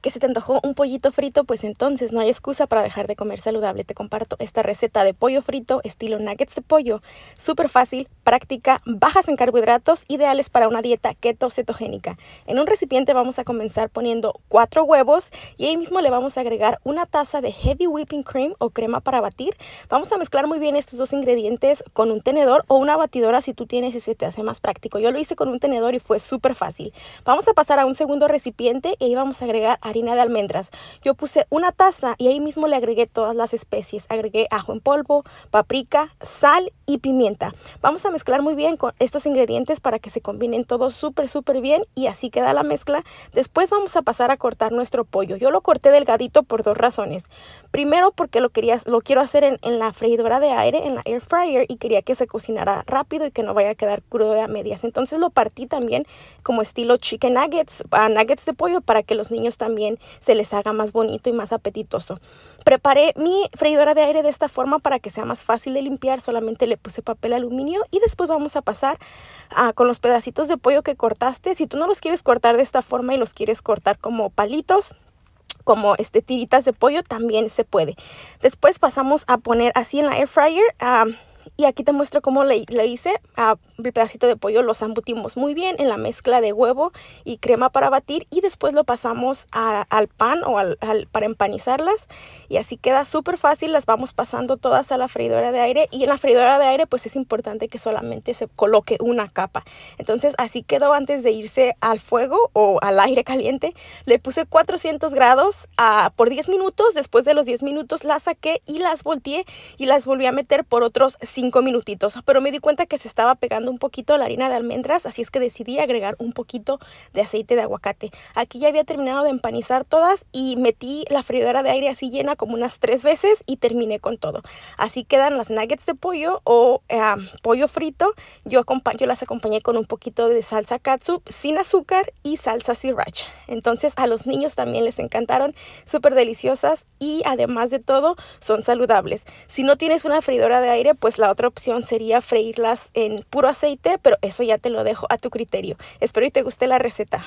que se te antojó un pollito frito, pues entonces no hay excusa para dejar de comer saludable. Te comparto esta receta de pollo frito estilo nuggets de pollo, súper fácil, práctica, bajas en carbohidratos, ideales para una dieta keto cetogénica. En un recipiente vamos a comenzar poniendo cuatro huevos y ahí mismo le vamos a agregar una taza de heavy whipping cream o crema para batir. Vamos a mezclar muy bien estos dos ingredientes con un tenedor o una batidora si tú tienes y se te hace más práctico. Yo lo hice con un tenedor y fue súper fácil. Vamos a pasar a un segundo recipiente y ahí vamos a agregar harina de almendras. Yo puse una taza y ahí mismo le agregué todas las especies. Agregué ajo en polvo, paprika, sal y pimienta. Vamos a mezclar muy bien con estos ingredientes para que se combinen todos súper, súper bien y así queda la mezcla. Después vamos a pasar a cortar nuestro pollo. Yo lo corté delgadito por dos razones. Primero porque lo, quería, lo quiero hacer en, la freidora de aire, en la air fryer y quería que se cocinara rápido y que no vaya a quedar crudo a medias. Entonces lo partí también como estilo chicken nuggets, ah, nuggets de pollo para que los niños también se les haga más bonito y más apetitoso. Preparé mi freidora de aire de esta forma para que sea más fácil de limpiar. Solamente le puse papel aluminio y después vamos a pasar ah, con los pedacitos de pollo que cortaste. Si tú no los quieres cortar de esta forma y los quieres cortar como palitos, como este tiritas de pollo también se puede. Después pasamos a poner así en la air fryer. Y aquí te muestro cómo le, le hice. A el pedacito de pollo lo zambutimos muy bien en la mezcla de huevo y crema para batir. Y después lo pasamos al pan o al, para empanizarlas. Y así queda súper fácil. Las vamos pasando todas a la freidora de aire. Y en la freidora de aire pues es importante que solamente se coloque una capa. Entonces así quedó antes de irse al fuego o al aire caliente. Le puse 400 grados por 10 minutos. Después de los 10 minutos las saqué y las volteé y las volví a meter por otros 100 cinco minutitos, pero me di cuenta que se estaba pegando un poquito la harina de almendras, así es que decidí agregar un poquito de aceite de aguacate. Aquí ya había terminado de empanizar todas y metí la freidora de aire así llena como unas tres veces y terminé con todo. Así quedan las nuggets de pollo o pollo frito. Yo, yo las acompañé con un poquito de salsa katsup sin azúcar y salsa sriracha. Entonces a los niños también les encantaron, súper deliciosas y además de todo son saludables. Si no tienes una freidora de aire, pues la otra opción sería freírlas en puro aceite, pero eso ya te lo dejo a tu criterio. Espero y te guste la receta.